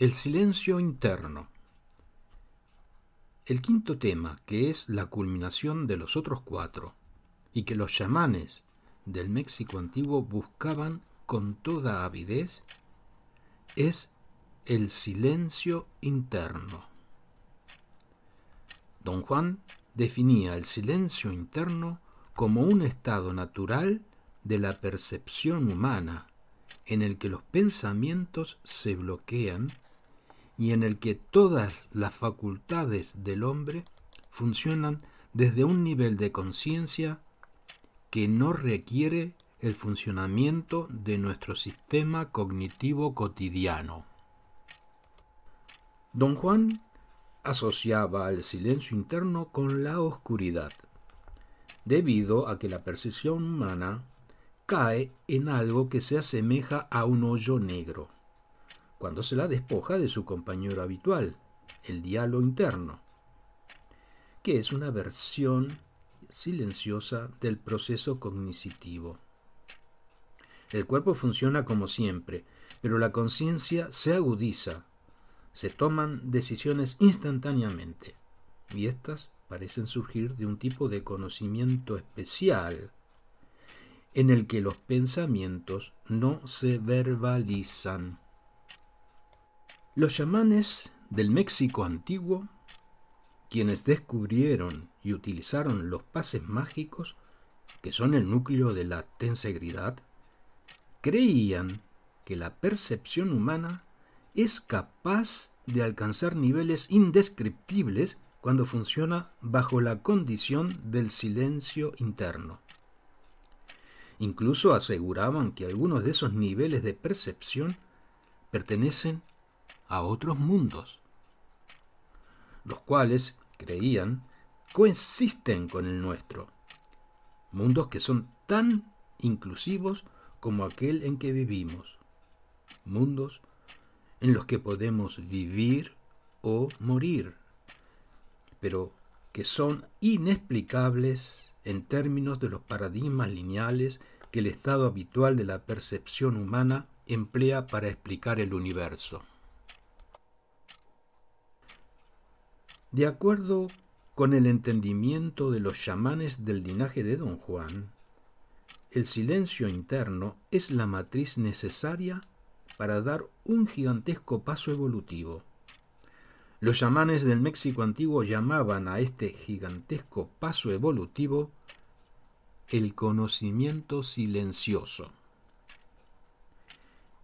El silencio interno. El quinto tema, que es la culminación de los otros cuatro, y que los chamanes del México antiguo buscaban con toda avidez, es el silencio interno. Don Juan definía el silencio interno como un estado natural de la percepción humana en el que los pensamientos se bloquean y en el que todas las facultades del hombre funcionan desde un nivel de conciencia que no requiere el funcionamiento de nuestro sistema cognitivo cotidiano. Don Juan asociaba el silencio interno con la oscuridad, debido a que la percepción humana cae en algo que se asemeja a un hoyo negro cuando se la despoja de su compañero habitual, el diálogo interno, que es una versión silenciosa del proceso cognitivo. El cuerpo funciona como siempre, pero la conciencia se agudiza, se toman decisiones instantáneamente, y éstas parecen surgir de un tipo de conocimiento especial en el que los pensamientos no se verbalizan. Los chamanes del México antiguo, quienes descubrieron y utilizaron los pases mágicos, que son el núcleo de la tensegridad, creían que la percepción humana es capaz de alcanzar niveles indescriptibles cuando funciona bajo la condición del silencio interno. Incluso aseguraban que algunos de esos niveles de percepción pertenecen a otros mundos, los cuales, creían, coexisten con el nuestro, mundos que son tan inclusivos como aquel en que vivimos, mundos en los que podemos vivir o morir, pero que son inexplicables en términos de los paradigmas lineales que el estado habitual de la percepción humana emplea para explicar el universo. De acuerdo con el entendimiento de los chamanes del linaje de Don Juan, el silencio interno es la matriz necesaria para dar un gigantesco paso evolutivo. Los chamanes del México antiguo llamaban a este gigantesco paso evolutivo el conocimiento silencioso.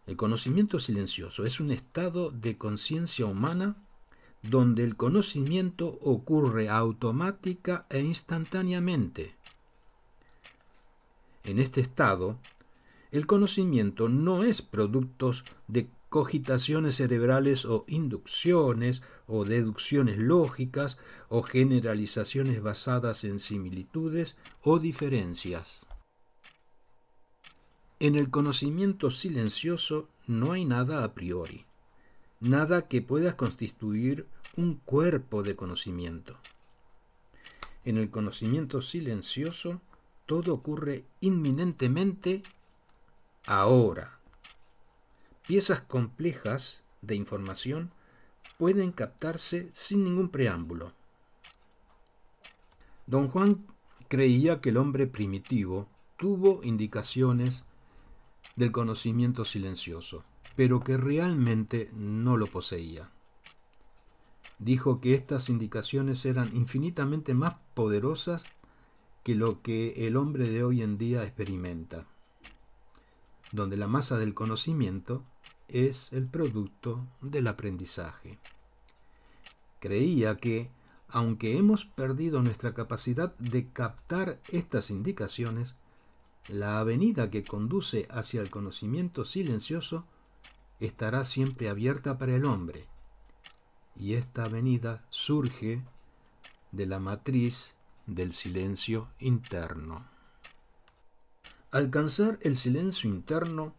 El conocimiento silencioso es un estado de conciencia humana donde el conocimiento ocurre automática e instantáneamente. En este estado, el conocimiento no es producto de cogitaciones cerebrales o inducciones o deducciones lógicas o generalizaciones basadas en similitudes o diferencias. En el conocimiento silencioso no hay nada a priori nada que pueda constituir un cuerpo de conocimiento. En el conocimiento silencioso, todo ocurre inminentemente ahora. Piezas complejas de información pueden captarse sin ningún preámbulo. Don Juan creía que el hombre primitivo tuvo indicaciones del conocimiento silencioso pero que realmente no lo poseía. Dijo que estas indicaciones eran infinitamente más poderosas que lo que el hombre de hoy en día experimenta, donde la masa del conocimiento es el producto del aprendizaje. Creía que, aunque hemos perdido nuestra capacidad de captar estas indicaciones, la avenida que conduce hacia el conocimiento silencioso estará siempre abierta para el hombre. Y esta avenida surge de la matriz del silencio interno. Alcanzar el silencio interno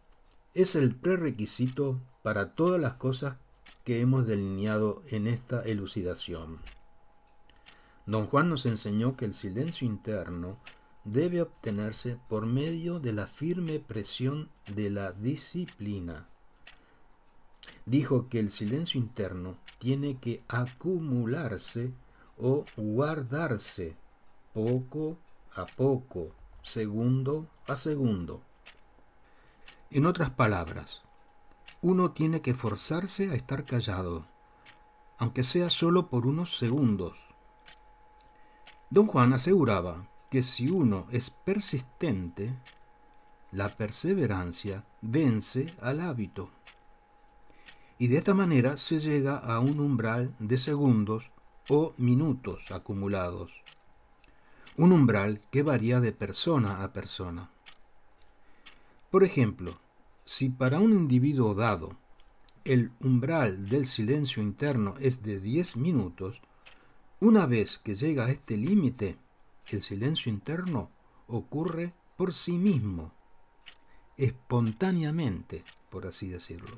es el prerequisito para todas las cosas que hemos delineado en esta elucidación. Don Juan nos enseñó que el silencio interno debe obtenerse por medio de la firme presión de la disciplina dijo que el silencio interno tiene que acumularse o guardarse poco a poco, segundo a segundo. En otras palabras, uno tiene que forzarse a estar callado, aunque sea solo por unos segundos. Don Juan aseguraba que si uno es persistente, la perseverancia vence al hábito y de esta manera se llega a un umbral de segundos o minutos acumulados, un umbral que varía de persona a persona. Por ejemplo, si para un individuo dado el umbral del silencio interno es de 10 minutos, una vez que llega a este límite, el silencio interno ocurre por sí mismo, espontáneamente, por así decirlo.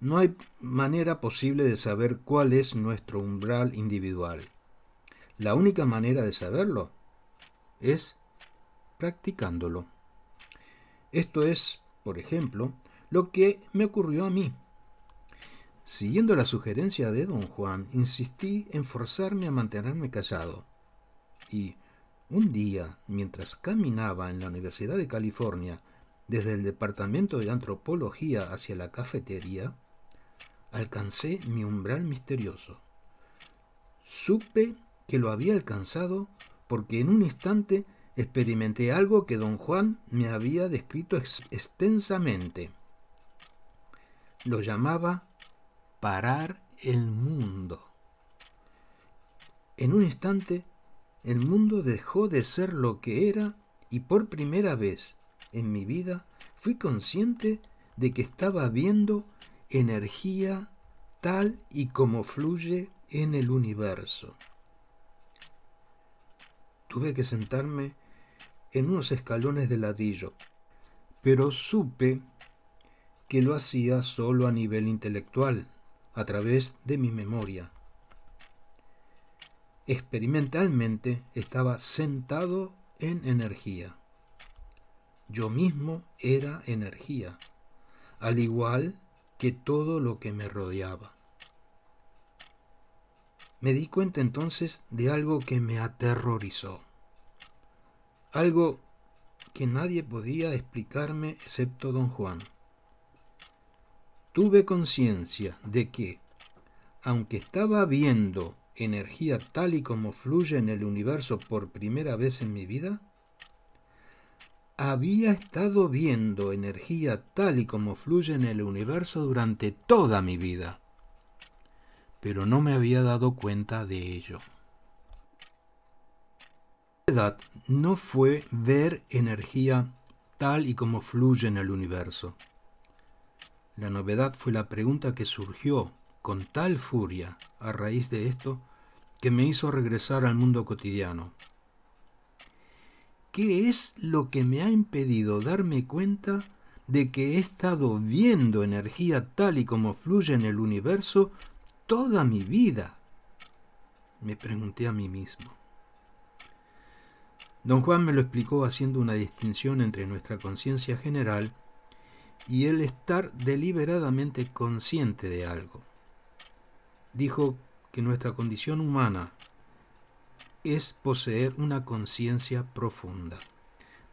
No hay manera posible de saber cuál es nuestro umbral individual. La única manera de saberlo es practicándolo. Esto es, por ejemplo, lo que me ocurrió a mí. Siguiendo la sugerencia de don Juan, insistí en forzarme a mantenerme callado. Y un día, mientras caminaba en la Universidad de California, desde el departamento de antropología hacia la cafetería, alcancé mi umbral misterioso. Supe que lo había alcanzado porque en un instante experimenté algo que don Juan me había descrito extensamente. Lo llamaba parar el mundo. En un instante, el mundo dejó de ser lo que era y por primera vez en mi vida fui consciente de que estaba viendo energía tal y como fluye en el universo. Tuve que sentarme en unos escalones de ladrillo, pero supe que lo hacía solo a nivel intelectual, a través de mi memoria. Experimentalmente estaba sentado en energía. Yo mismo era energía, al igual que todo lo que me rodeaba. Me di cuenta entonces de algo que me aterrorizó, algo que nadie podía explicarme excepto don Juan. Tuve conciencia de que, aunque estaba viendo energía tal y como fluye en el universo por primera vez en mi vida, había estado viendo energía tal y como fluye en el universo durante toda mi vida, pero no me había dado cuenta de ello. La novedad no fue ver energía tal y como fluye en el universo. La novedad fue la pregunta que surgió con tal furia a raíz de esto que me hizo regresar al mundo cotidiano, ¿Qué es lo que me ha impedido darme cuenta de que he estado viendo energía tal y como fluye en el universo toda mi vida? Me pregunté a mí mismo. Don Juan me lo explicó haciendo una distinción entre nuestra conciencia general y el estar deliberadamente consciente de algo. Dijo que nuestra condición humana es poseer una conciencia profunda,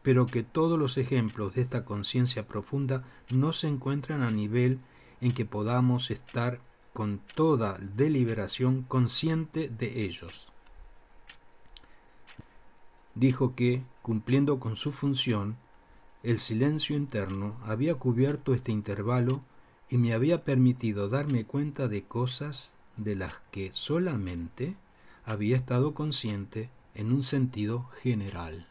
pero que todos los ejemplos de esta conciencia profunda no se encuentran a nivel en que podamos estar con toda deliberación consciente de ellos. Dijo que, cumpliendo con su función, el silencio interno había cubierto este intervalo y me había permitido darme cuenta de cosas de las que solamente había estado consciente en un sentido general.